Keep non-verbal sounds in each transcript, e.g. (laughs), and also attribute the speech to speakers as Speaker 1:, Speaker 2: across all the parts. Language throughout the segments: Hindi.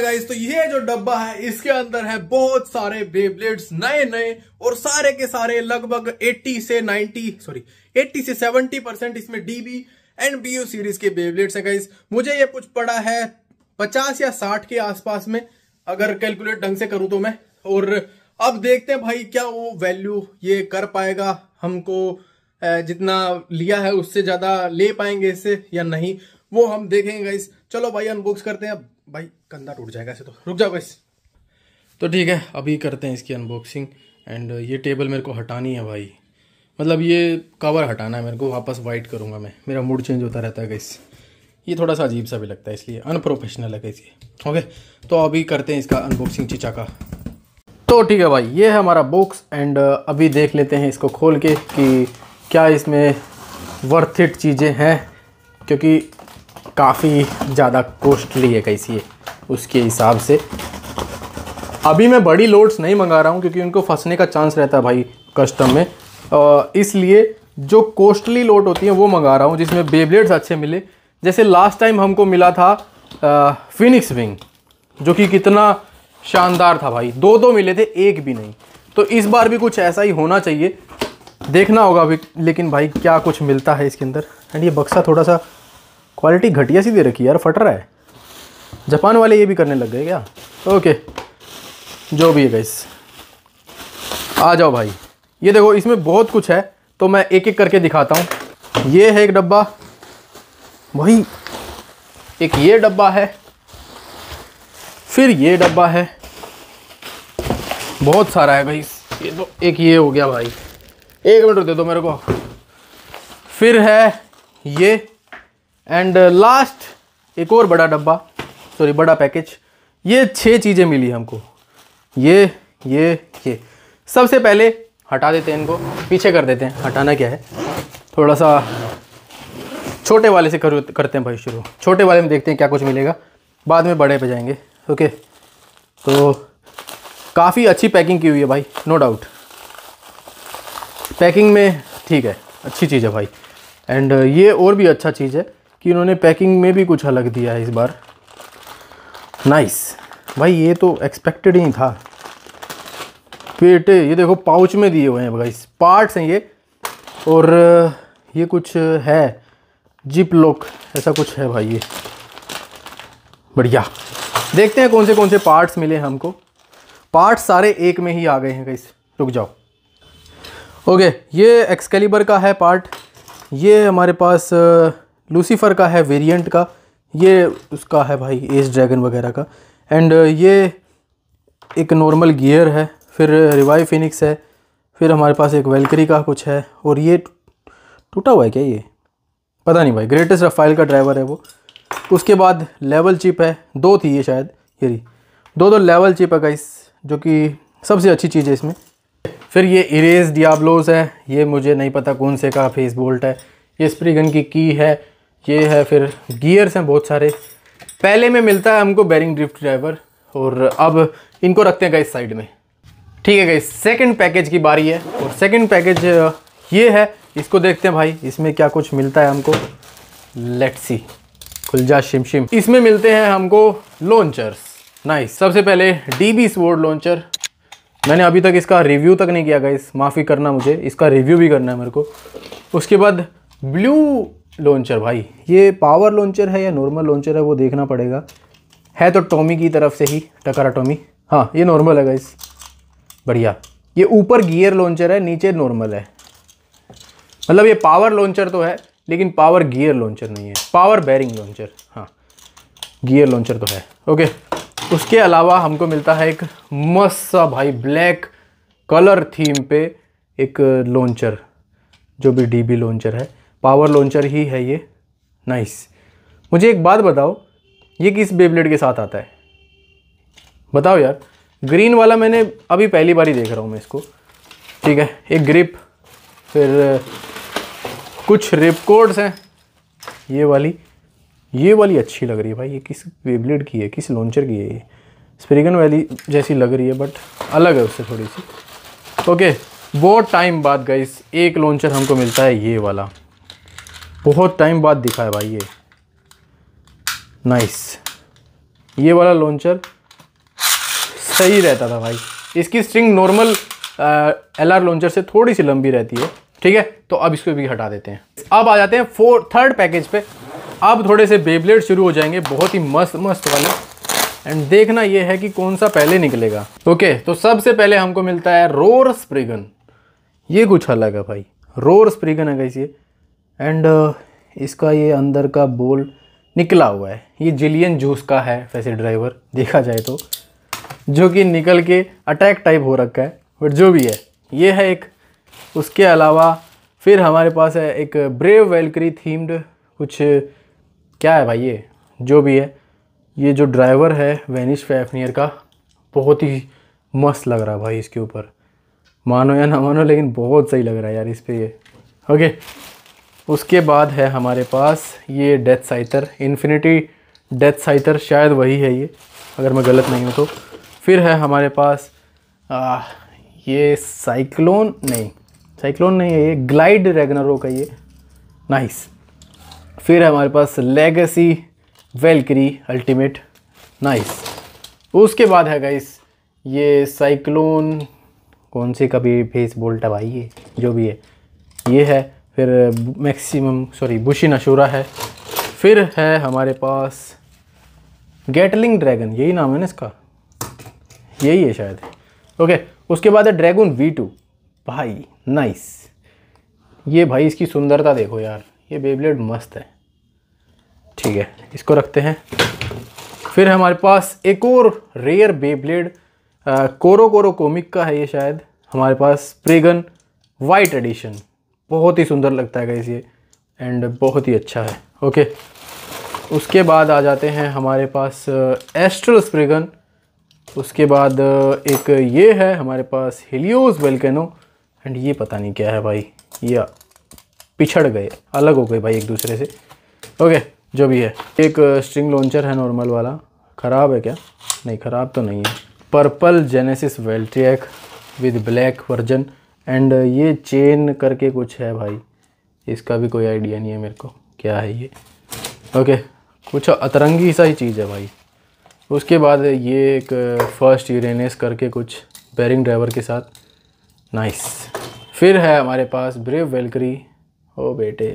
Speaker 1: है गाइस तो ये जो डब्बा है इसके अंदर है बहुत सारे बेब्लेड्स नए नए और सारे के सारे लगभग 80 से 90 सॉरी 80 से 70 परसेंट इसमें डीबी एंड बीयू सीरीज के बेब्लेड्स है गाइस मुझे ये कुछ पड़ा है 50 या 60 के आसपास में अगर कैलकुलेट ढंग से करूं तो मैं और अब देखते हैं भाई क्या वो वैल्यू ये कर पाएगा हमको जितना लिया है उससे ज्यादा ले पाएंगे इससे या नहीं वो हम देखेंगे गाइस चलो भाई अनबॉक्स करते हैं भाई कंधा टूट जाएगा ऐसे तो रुक जाओ बस तो ठीक है अभी करते हैं इसकी अनबॉक्सिंग एंड ये टेबल मेरे को हटानी है भाई मतलब ये कवर हटाना है मेरे को वापस वाइट करूँगा मैं मेरा मूड चेंज होता रहता है गैस ये थोड़ा सा अजीब सा भी लगता है इसलिए अनप्रोफेशनल है गैस ओके तो अभी करते हैं इसका अनबॉक्सिंग चिचा का तो ठीक है भाई ये है हमारा बॉक्स एंड uh, अभी देख लेते हैं इसको खोल के कि क्या इसमें वर्थ इट चीज़ें हैं क्योंकि काफ़ी ज़्यादा कॉस्टली है कैसी है उसके हिसाब से अभी मैं बड़ी लोड्स नहीं मंगा रहा हूँ क्योंकि उनको फंसने का चांस रहता है भाई कस्टम में इसलिए जो कॉस्टली लोट होती है वो मंगा रहा हूँ जिसमें बेबलेट्स अच्छे मिले जैसे लास्ट टाइम हमको मिला था फिनिक्स विंग जो कि कितना शानदार था भाई दो दो मिले थे एक भी नहीं तो इस बार भी कुछ ऐसा ही होना चाहिए देखना होगा अभी लेकिन भाई क्या कुछ मिलता है इसके अंदर एंड ये बक्सा थोड़ा सा क्वालिटी घटिया सी दे रखी है यार फट रहा है जापान वाले ये भी करने लग गए क्या ओके जो भी है गाइस आ जाओ भाई ये देखो इसमें बहुत कुछ है तो मैं एक एक करके दिखाता हूँ ये है एक डब्बा वही एक ये डब्बा है फिर ये डब्बा है बहुत सारा है भाई ये तो एक ये हो गया भाई एक मिनट दे दो मेरे को फिर है ये एंड लास्ट uh, एक और बड़ा डब्बा सॉरी बड़ा पैकेज ये छः चीज़ें मिली हमको ये ये ये सबसे पहले हटा देते हैं इनको पीछे कर देते हैं हटाना क्या है थोड़ा सा छोटे वाले से कर, करते हैं भाई शुरू छोटे वाले में देखते हैं क्या कुछ मिलेगा बाद में बड़े पे जाएंगे ओके तो काफ़ी अच्छी पैकिंग की हुई है भाई नो डाउट पैकिंग में ठीक है अच्छी चीज़ है भाई एंड uh, ये और भी अच्छा चीज़ है कि इन्होंने पैकिंग में भी कुछ अलग दिया है इस बार नाइस भाई ये तो एक्सपेक्टेड ही था पेटे ये देखो पाउच में दिए हुए हैं भाई पार्ट्स हैं ये और ये कुछ है जिप लॉक ऐसा कुछ है भाई ये बढ़िया देखते हैं कौन से कौन से पार्ट्स मिले हैं हमको पार्ट्स सारे एक में ही आ गए हैं गई रुक जाओ ओके ये एक्सकेलिबर का है पार्ट ये हमारे पास लूसीफर का है वेरिएंट का ये उसका है भाई एस ड्रैगन वगैरह का एंड uh, ये एक नॉर्मल गियर है फिर रिवाइव uh, फिनिक्स है फिर हमारे पास एक वेलकरी का कुछ है और ये टूटा हुआ है क्या ये पता नहीं भाई ग्रेटेस्ट रफाइल का ड्राइवर है वो उसके बाद लेवल चिप है दो थी ये शायद ये दो दो लेवल चिप है गाइस जो कि सबसे अच्छी चीज़ है इसमें फिर ये इरेज डियाब्लोस है ये मुझे नहीं पता कौन से का फेस बोल्ट है ये स्प्रीगन की की है ये है फिर गियर्स हैं बहुत सारे पहले में मिलता है हमको बैरिंग ड्रिफ्ट ड्राइवर और अब इनको रखते हैं गाइस साइड में ठीक है गाइस सेकंड पैकेज की बारी है और सेकंड पैकेज ये है इसको देखते हैं भाई इसमें क्या कुछ मिलता है हमको लेट्स सी खुलजा शिमशिम इसमें मिलते हैं हमको लॉन्चर्स नाइस सबसे पहले डी बी लॉन्चर मैंने अभी तक इसका रिव्यू तक नहीं किया गाइस माफ़ी करना मुझे इसका रिव्यू भी करना है मेरे को उसके बाद ब्लू लॉन्चर भाई ये पावर लॉन्चर है या नॉर्मल लॉन्चर है वो देखना पड़ेगा है तो टॉमी की तरफ से ही टकरा टॉमी हाँ ये नॉर्मल है गाइस बढ़िया ये ऊपर गियर लॉन्चर है नीचे नॉर्मल है मतलब ये पावर लॉन्चर तो है लेकिन पावर गियर लॉन्चर नहीं है पावर बैरिंग लॉन्चर हाँ गियर लॉन्चर तो है ओके उसके अलावा हमको मिलता है एक मस्त भाई ब्लैक कलर थीम पे एक लॉन्चर जो भी डीबी लॉन्चर है पावर लॉन्चर ही है ये नाइस मुझे एक बात बताओ ये किस बेबलेट के साथ आता है बताओ यार ग्रीन वाला मैंने अभी पहली बार ही देख रहा हूँ मैं इसको ठीक है एक ग्रिप फिर कुछ रिप कोड्स हैं ये वाली ये वाली अच्छी लग रही है भाई ये किस वेबलेट की है किस लॉन्चर की है ये स्प्रिगन वैली जैसी लग रही है बट अलग है उससे थोड़ी सी ओके बहुत टाइम बाद गई एक लॉन्चर हमको मिलता है ये वाला बहुत टाइम बाद दिखा है भाई ये नाइस ये वाला लॉन्चर सही रहता था भाई इसकी string normal L R launcher से थोड़ी सी लंबी रहती है ठीक है तो अब इसको भी हटा देते हैं अब आ जाते हैं फोर थर्ड पैकेज पे अब थोड़े से बेबलेट शुरू हो जाएंगे बहुत ही मस्त मस्त वाले एंड देखना यह है कि कौन सा पहले निकलेगा ओके तो सबसे पहले हमको मिलता है रोर स्प्रिगन ये कुछ अलग है भाई रोर स्प्रिगन है कैसी एंड uh, इसका ये अंदर का बोल निकला हुआ है ये जिलियन जूस का है वैसे ड्राइवर देखा जाए तो जो कि निकल के अटैक टाइप हो रखा है बट जो भी है ये है एक उसके अलावा फिर हमारे पास है एक ब्रेव वेलकरी थीम्ड कुछ क्या है भाई ये जो भी है ये जो ड्राइवर है वेनिश फैफनियर का बहुत ही मस्त लग रहा है भाई इसके ऊपर मानो या ना मानो लेकिन बहुत सही लग रहा है यार इस पर ये ओके उसके बाद है हमारे पास ये death scyther infinity death scyther शायद वही है ये अगर मैं गलत नहीं हूँ तो फिर है हमारे पास आ, ये साइक्लोन नहीं साइक्लोन नहीं है ये ग्लाइड रेगनरो का ये नाइस फिर है हमारे पास लेगेसी वेलक्री अल्टीमेट नाइस उसके बाद है गाइस ये साइक्लोन कौन सी कभी फेस बोल्ट भाई ये जो भी है ये है फिर मैक्सिमम सॉरी बुशी नशूरा है फिर है हमारे पास गेटलिंग ड्रैगन यही नाम है ना इसका यही है शायद ओके उसके बाद है ड्रैगन वी टू भाई नाइस ये भाई इसकी सुंदरता देखो यार ये बेबलेट मस्त है ठीक है इसको रखते हैं फिर हमारे पास एक और रेयर बेब्लेड कोरो कोरो कोमिक का है ये शायद हमारे पास प्रेगन वाइट एडिशन बहुत ही सुंदर लगता है गाइस ये एंड बहुत ही अच्छा है ओके उसके बाद आ जाते हैं हमारे पास एस्ट्रल uh, स्प्रिगन उसके बाद uh, एक ये है हमारे पास हिलियोस वेलकेनो एंड ये पता नहीं क्या है भाई ये पिछड़ गए अलग हो गए भाई एक दूसरे से ओके जो भी है एक स्ट्रिंग uh, लॉन्चर है नॉर्मल वाला ख़राब है क्या नहीं ख़राब तो नहीं है purple genesis Valtryek with black version and uh, ये चेन करके कुछ है भाई इसका भी कोई आइडिया नहीं है मेरे को क्या है ये ओके कुछ अतरंगी सा ही चीज़ है भाई उसके बाद ये एक फर्स्ट uh, यूरेनस करके कुछ बैरिंग ड्राइवर के साथ नाइस फिर है हमारे पास ब्रेव वेलकरी ओ बेटे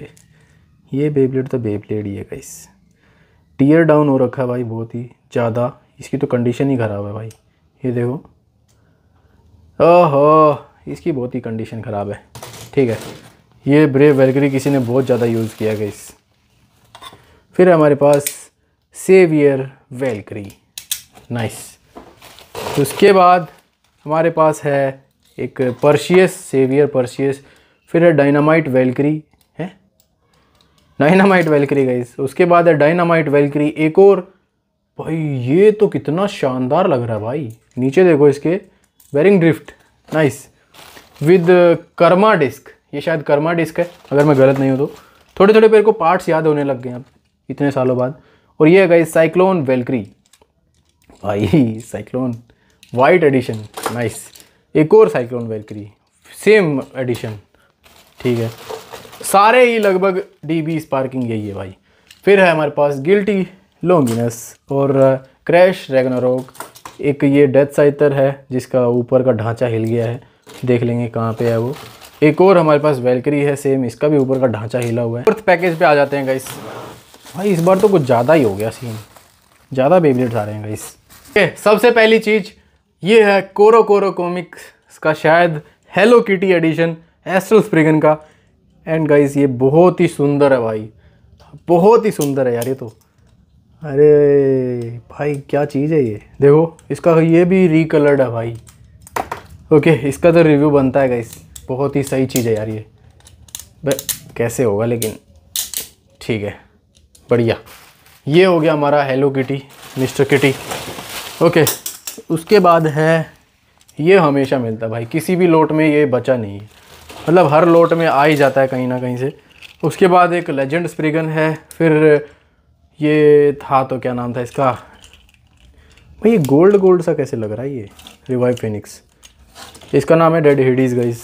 Speaker 1: ये बेबलेट तो बेबलेट ही है गाइस टीयर डाउन हो रखा है भाई बहुत ही ज़्यादा इसकी तो कंडीशन ही ख़राब है भाई ये देखो ओहो इसकी बहुत ही कंडीशन ख़राब है ठीक है ये ब्रेव वेलगरी किसी ने बहुत ज़्यादा यूज़ किया गया इस फिर हमारे पास सेवियर वेलगरी नाइस तो उसके बाद हमारे पास है एक परशियस सेवियर परशियस फिर है डायनामाइट वेलकरी है डायनामाइट वेलकरी गई उसके बाद है डायनामाइट वेलकरी एक और भाई ये तो कितना शानदार लग रहा है भाई नीचे देखो इसके bearing drift nice with karma disk ये शायद कर्मा डिस्क है अगर मैं गलत नहीं हूँ तो थोड़े थोड़े मेरे को पार्ट्स याद होने लग गए अब इतने सालों बाद और ये है गई साइक्लोन वेलक्री भाई साइक्लोन वाइट एडिशन नाइस एक और साइक्लोन वेलक्री सेम एडिशन ठीक है सारे ही लगभग डी बी स्पार्किंग यही है भाई फिर है हमारे पास गिल्टी लोंगिनस और क्रैश uh, रेगनारोक एक ये डेथ साइतर है जिसका ऊपर का ढांचा हिल गया है देख लेंगे कहाँ पे है वो एक और हमारे पास वेलकरी है सेम इसका भी ऊपर का ढांचा हिला हुआ है फोर्थ पैकेज पे आ जाते हैं गाइस भाई इस बार तो कुछ ज़्यादा ही हो गया सीन ज़्यादा बेबलेट्स आ रहे हैं गाइस ओके सबसे पहली चीज़ ये है कोरो कोरो कॉमिक्स का शायद Hello Kitty edition astral Spriggan का एंड गाइस ये बहुत ही सुंदर है भाई बहुत ही सुंदर है यार ये तो अरे भाई क्या चीज़ है ये देखो इसका ये भी रिकलर्ड है भाई ओके okay, इसका तो रिव्यू बनता है गाइस बहुत ही सही चीज़ है यार ये कैसे होगा लेकिन ठीक है बढ़िया ये हो गया हमारा Hello Kitty mister kitty okay उसके बाद है ये हमेशा मिलता भाई किसी भी लोट में ये बचा नहीं है मतलब हर लोट में आ ही जाता है कहीं ना कहीं से उसके बाद एक लेजेंड स्प्रिगन है फिर ये था तो क्या नाम था इसका भाई ये गोल्ड गोल्ड सा कैसे लग रहा है ये रिवाइव फिनिक्स इसका नाम है डेड हेडीज गाइस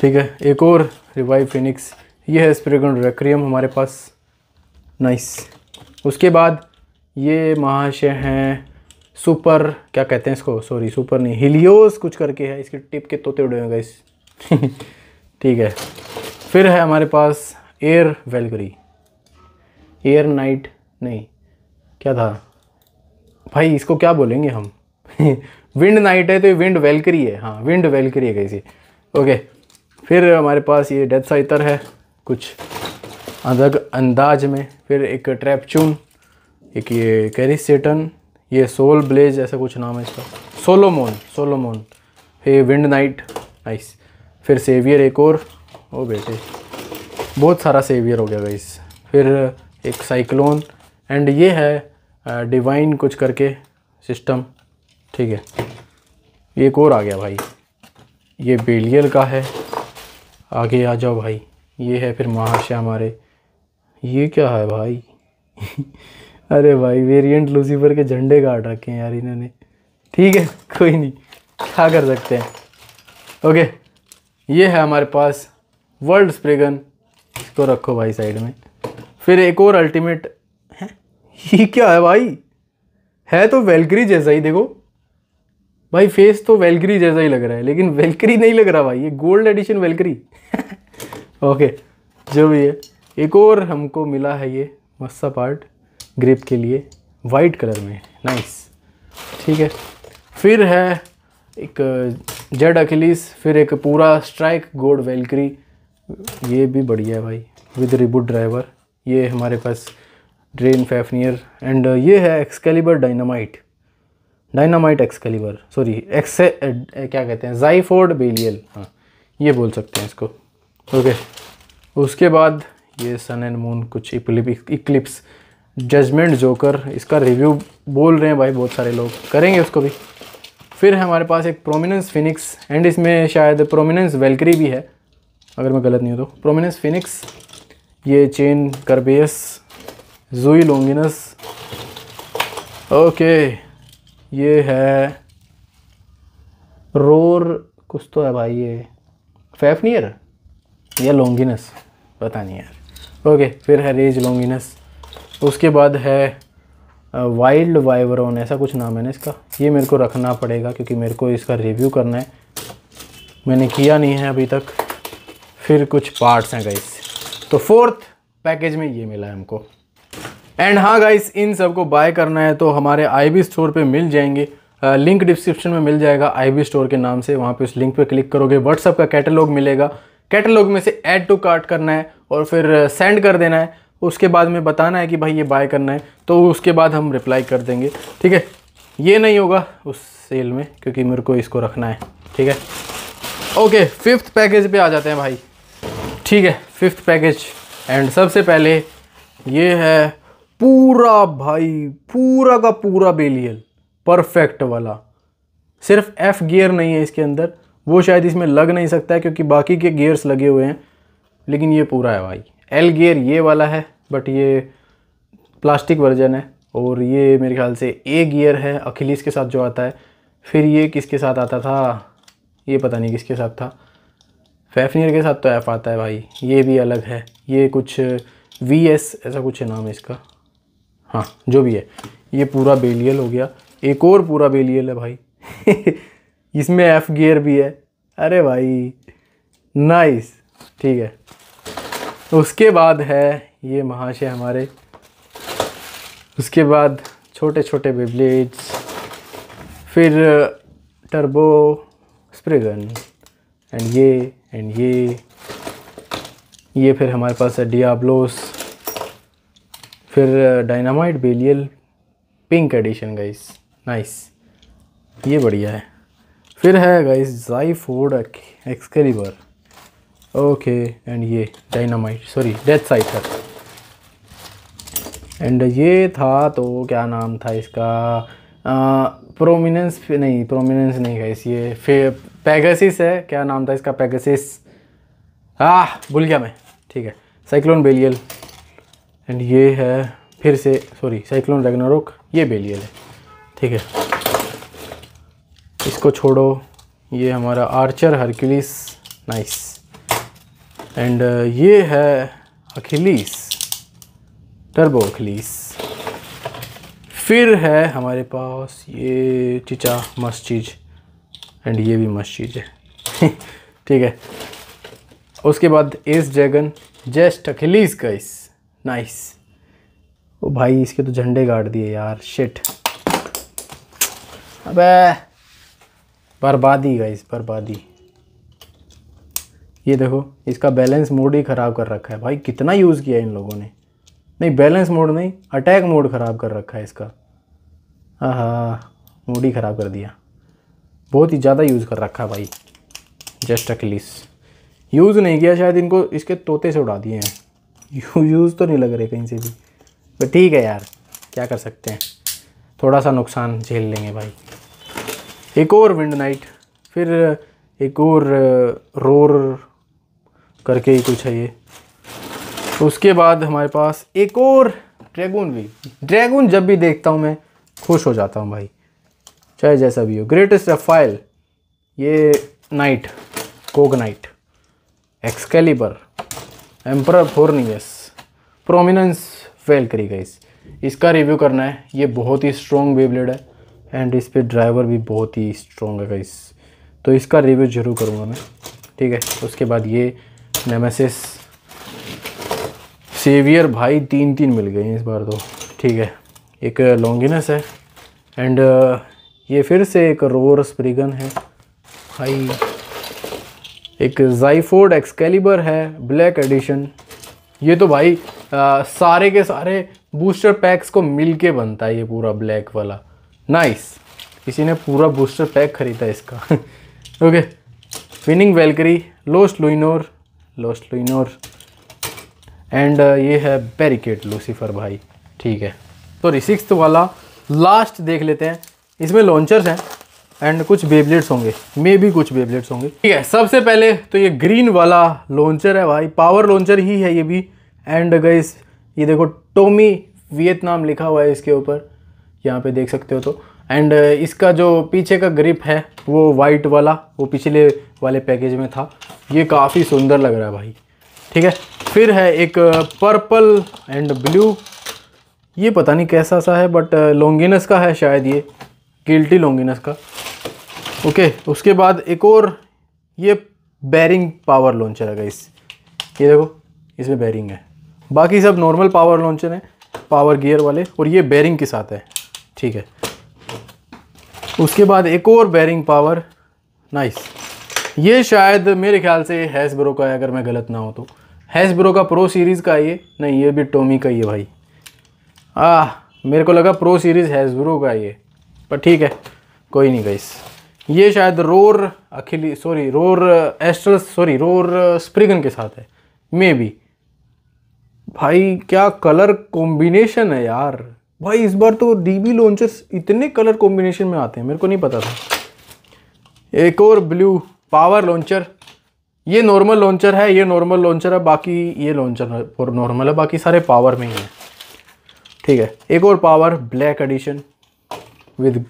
Speaker 1: ठीक है एक और रिवाइव फिनिक्स ये है स्प्रेगन रेक्रियम हमारे पास नाइस उसके बाद ये महाशय हैं सुपर क्या कहते हैं इसको सॉरी सुपर नहीं हिलियोस कुछ करके है इसके टिप के तोते उड़े हुए गाइस (laughs) ठीक है फिर है हमारे पास एयर वेलगरी एयर नाइट नहीं क्या था भाई इसको क्या बोलेंगे हम विंड नाइट है तो ये विंड वेलकरी है हाँ विंड वेलकरी है कैसी ओके फिर हमारे पास ये डेथ साइतर है कुछ अलग अंदाज में फिर एक ट्रैपचून एक ये कैरिसटन ये सोल ब्लेज ऐसा कुछ नाम है इसका सोलोमोन सोलोमोन फिर विंड नाइट नाइस फिर सेवियर एक और ओ बेटे बहुत सारा सेवियर हो गया गाइस फिर एक साइक्लोन एंड ये है डिवाइन कुछ करके सिस्टम ठीक है एक और आ गया भाई ये बेलियल का है आगे आ जाओ भाई ये है फिर महाशय हमारे ये क्या है भाई (laughs) अरे भाई वेरिएंट लूसीफर के झंडे काट रखे हैं यार इन्होंने ठीक है कोई नहीं क्या कर सकते हैं ओके ये है हमारे पास वर्ल्ड स्प्रेगन इसको रखो भाई साइड में फिर एक और अल्टीमेट है (laughs) ये क्या है भाई है तो वेलग्री जैसा ही देखो भाई फेस तो वेलकरी जैसा ही लग रहा है लेकिन वेलकरी नहीं लग रहा भाई ये गोल्ड एडिशन वेलकरी ओके जो भी है एक और हमको मिला है ये मस्सा पार्ट ग्रिप के लिए वाइट कलर में नाइस ठीक है फिर है एक जेड uh, अखिलीस फिर एक पूरा स्ट्राइक गोड वेलकरी ये भी बढ़िया है भाई विद रिबूट ड्राइवर ये हमारे पास ड्रेन फैफनियर एंड ये है Excalibur dynamite dynamite Excalibur sorry X क्या कहते हैं जाइफोर्ड बेलियल हाँ ये बोल सकते हैं इसको ओके उसके बाद ये सन एंड मून कुछ इक्लिप्स जजमेंट जोकर इसका रिव्यू बोल रहे हैं भाई बहुत सारे लोग करेंगे उसको भी फिर हमारे पास एक प्रोमिनेंस फिनिक्स एंड इसमें शायद प्रोमिनेंस वेलकरी भी है अगर मैं गलत नहीं हूँ तो प्रोमिनेंस फिनिक्स ये चेन करबेस जूई लोंगिनस ओके ये है रोर कुछ तो है भाई ये फेफनियर या लोंगिनस पता नहीं यार ओके फिर है रेज लोंगिनस उसके बाद है वाइल्ड वाइवरोन ऐसा कुछ नाम है ना इसका ये मेरे को रखना पड़ेगा क्योंकि मेरे को इसका रिव्यू करना है मैंने किया नहीं है अभी तक फिर कुछ पार्ट्स हैं गाइस तो फोर्थ पैकेज में ये मिला है हमको एंड हाँ गाइस इन सबको बाय करना है तो हमारे आई स्टोर पर मिल जाएंगे लिंक डिस्क्रिप्शन में मिल जाएगा आई स्टोर के नाम से वहाँ पे उस लिंक पे क्लिक करोगे व्हाट्सअप का कैटलॉग मिलेगा कैटलॉग में से ऐड टू कार्ट करना है और फिर सेंड कर देना है उसके बाद में बताना है कि भाई ये बाय करना है तो उसके बाद हम रिप्लाई कर देंगे ठीक है ये नहीं होगा उस सेल में क्योंकि मेरे को इसको रखना है ठीक है ओके फिफ्थ पैकेज पर आ जाते हैं भाई ठीक है फिफ्थ पैकेज एंड सबसे पहले ये है पूरा भाई पूरा का पूरा बेलियल परफेक्ट वाला सिर्फ एफ़ गियर नहीं है इसके अंदर वो शायद इसमें लग नहीं सकता है क्योंकि बाकी के गियर्स लगे हुए हैं लेकिन ये पूरा है भाई एल गियर ये वाला है बट ये प्लास्टिक वर्जन है और ये मेरे ख्याल से ए गियर है अखिलेश के साथ जो आता है फिर ये किसके साथ आता था ये पता नहीं किसके साथ था फैफनियर के साथ तो एफ़ आता है भाई ये भी अलग है ये कुछ वी एस ऐसा कुछ है नाम इसका हाँ जो भी है ये पूरा बेलियल हो गया एक और पूरा बेलियल है भाई (laughs) इसमें एफ़ गियर भी है अरे भाई नाइस ठीक है उसके बाद है ये महाशय हमारे उसके बाद छोटे छोटे बेब्लेड्स फिर टर्बो स्प्रेगन एंड ये एंड ये ये फिर हमारे पास है डियाब्लोस फिर dynamite Belial pink edition guys nice ये बढ़िया है फिर है guys Xiphoid Excalibur okay and ये dynamite sorry death cypher and ये था तो क्या नाम था इसका प्रोमिनेंस uh, नहीं प्रोमिनेंस नहीं गाइस ये फिर पैगसिस है क्या नाम था इसका पैगसिस आ ah, भूल गया मैं ठीक है साइक्लोन बेलियल एंड ये है फिर से सॉरी साइक्लोन रेगनारोक ये बेलियल है ठीक है इसको छोड़ो ये हमारा आर्चर हरक्यूलिस नाइस एंड ये है अखिलीस टर्बो अखिलीस फिर है हमारे पास ये चिचा मस्त चीज़ एंड ये भी मस्त चीज़ है (laughs) ठीक है उसके बाद एस ड्रैगन जेस्ट अखिलीस का इस नाइस ओ भाई इसके तो झंडे गाड़ दिए यार शिट अबे बर्बादी गाइस बर्बादी ये देखो इसका बैलेंस मोड ही ख़राब कर रखा है भाई कितना यूज़ किया इन लोगों ने नहीं बैलेंस मोड नहीं अटैक मोड ख़राब कर रखा है इसका हाँ मोड ही ख़राब कर दिया बहुत ही ज़्यादा यूज़ कर रखा है भाई जस्ट अखिलिस यूज़ नहीं किया शायद इनको इसके तोते से उड़ा दिए हैं यू यूज़ तो नहीं लग रहे कहीं से भी बट ठीक है यार क्या कर सकते हैं थोड़ा सा नुकसान झेल लेंगे भाई एक और विंड नाइट फिर एक और रोर करके ही कुछ है ये उसके बाद हमारे पास एक और ड्रैगन भी ड्रैगून जब भी देखता हूँ मैं खुश हो जाता हूँ भाई चाहे जैसा भी हो ग्रेटेस्ट रफाइल ये नाइट कोग नाइट एक्सकेलिबर एम्पर फोरनियस प्रोमिनेंस फेल करी गाइस इसका रिव्यू करना है ये बहुत ही स्ट्रॉन्ग वेबलेट है एंड इस पर ड्राइवर भी बहुत ही स्ट्रॉन्ग है गाइस तो इसका रिव्यू जरूर करूँगा मैं ठीक है उसके बाद ये नेमेसिस सेवियर भाई तीन तीन मिल गए हैं इस बार तो ठीक है एक लॉन्गिनस है एंड uh, ये फिर से एक रोर स्प्रिगन है भाई एक जाइफोर्ड एक्सकेलिबर है ब्लैक एडिशन ये तो भाई आ, सारे के सारे बूस्टर पैक्स को मिल के बनता है ये पूरा ब्लैक वाला नाइस किसी ने पूरा बूस्टर पैक खरीदा इसका okay winning Valkyrie lost Luinor lost Luinor and ये है बैरिकेड लूसीफर भाई ठीक है तो रिसिक्स वाला लास्ट देख लेते हैं इसमें लॉन्चर्स हैं एंड कुछ बेबलेट्स होंगे मे भी कुछ बेबलेट्स होंगे ठीक है सबसे पहले तो ये ग्रीन वाला लॉन्चर है भाई पावर लॉन्चर ही है ये भी एंड गईस ये देखो टोमी वियतनाम लिखा हुआ है इसके ऊपर यहाँ पे देख सकते हो तो एंड uh, इसका जो पीछे का ग्रिप है वो वाइट वाला वो पिछले वाले पैकेज में था ये काफ़ी सुंदर लग रहा है भाई ठीक है फिर है एक पर्पल एंड ब्लू ये पता नहीं कैसा सा है बट लॉन्गिनस uh, का है शायद ये गिल्टी लॉन्गिनस का ओके उसके बाद एक और ये बैरिंग पावर लॉन्चर है गाइस ये देखो इसमें बैरिंग है बाकी सब नॉर्मल पावर लॉन्चर हैं पावर गियर वाले और ये बैरिंग के साथ है ठीक है उसके बाद एक और बैरिंग पावर नाइस ये शायद मेरे ख्याल से हैस ब्रो का है अगर मैं गलत ना हो तो हैस ब्रो का प्रो सीरीज़ का ये नहीं ये भी टोमी का ही है भाई आ मेरे को लगा प्रो सीरीज़ हैस ब्रो का ये पर ठीक है कोई नहीं गाइस ये शायद रोर अखिली sorry roar astral sorry roar Spriggan के साथ है मे बी भाई क्या कलर कॉम्बिनेशन है यार भाई इस बार तो डी बी लॉन्चेस इतने कलर कॉम्बिनेशन में आते हैं मेरे को नहीं पता था एक और ब्लू पावर लॉन्चर ये नॉर्मल लॉन्चर है ये नॉर्मल लॉन्चर है बाकी ये लॉन्चर और नॉर्मल है बाकी सारे पावर में ही है ठीक है एक और पावर ब्लैक एडिशन विद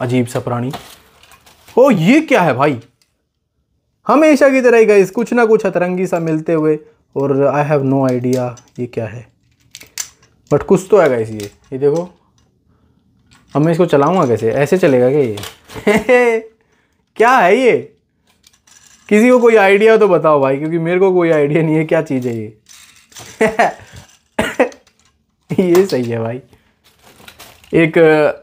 Speaker 1: अजीब सा प्राणी ओ ये क्या है भाई हमेशा की तरह ही गई कुछ ना कुछ अतरंगी सा मिलते हुए और आई हैव नो आइडिया ये क्या है बट कुछ तो है इस ये ये देखो अब मैं इसको चलाऊंगा कैसे ऐसे चलेगा क्या ये (laughs) क्या है ये किसी को कोई आइडिया तो बताओ भाई क्योंकि मेरे को कोई आइडिया नहीं है क्या चीज़ है ये (laughs) ये सही है भाई एक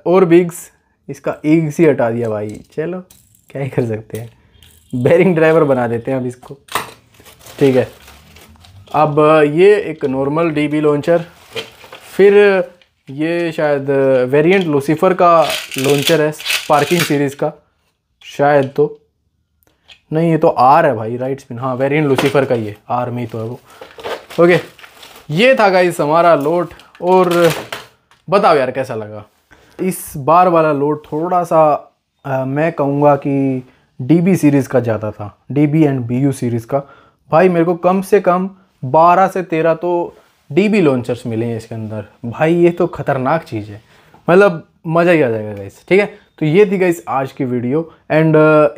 Speaker 1: और बिग्स इसका एक सी हटा दिया भाई चलो क्या ही कर सकते हैं बैरिंग ड्राइवर बना देते हैं अब इसको ठीक है अब ये एक नॉर्मल डीबी लॉन्चर फिर ये शायद वेरिएंट लूसीफर का लॉन्चर है पार्किंग सीरीज़ का शायद तो नहीं ये तो आर है भाई राइट स्पिन हाँ वेरिएंट लूसीफर का ही है आर में ही तो है वो ओके ये था गाइस हमारा लोट और बताओ यार कैसा लगा इस बार वाला लोड थोड़ा सा आ, मैं कहूँगा कि डी सीरीज़ का ज़्यादा था डी एंड बी सीरीज़ का भाई मेरे को कम से कम 12 से 13 तो डी बी लॉन्चर्स मिले हैं इसके अंदर भाई ये तो ख़तरनाक चीज़ है मतलब मज़ा ही आ जाएगा गाइस ठीक है तो ये थी गाइस आज की वीडियो एंड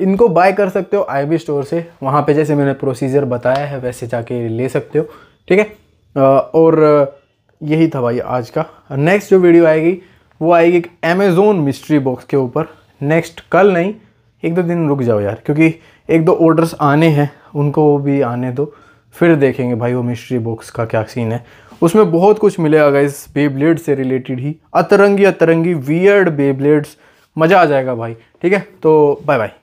Speaker 1: इनको बाय कर सकते हो आई बी स्टोर से वहाँ पे जैसे मैंने प्रोसीजर बताया है वैसे जाके ले सकते हो ठीक है और यही था भाई आज का नेक्स्ट जो वीडियो आएगी वो आएगी एक अमेज़ोन मिस्ट्री बॉक्स के ऊपर नेक्स्ट कल नहीं एक दो दिन रुक जाओ यार क्योंकि एक दो ऑर्डर्स आने हैं उनको भी आने दो फिर देखेंगे भाई वो मिस्ट्री बॉक्स का क्या सीन है उसमें बहुत कुछ मिलेगा गाइस ब्लेड से रिलेटेड ही अतरंगी अतरंगी वियर्ड ब्लेड्स मज़ा आ जाएगा भाई ठीक है तो बाय बाय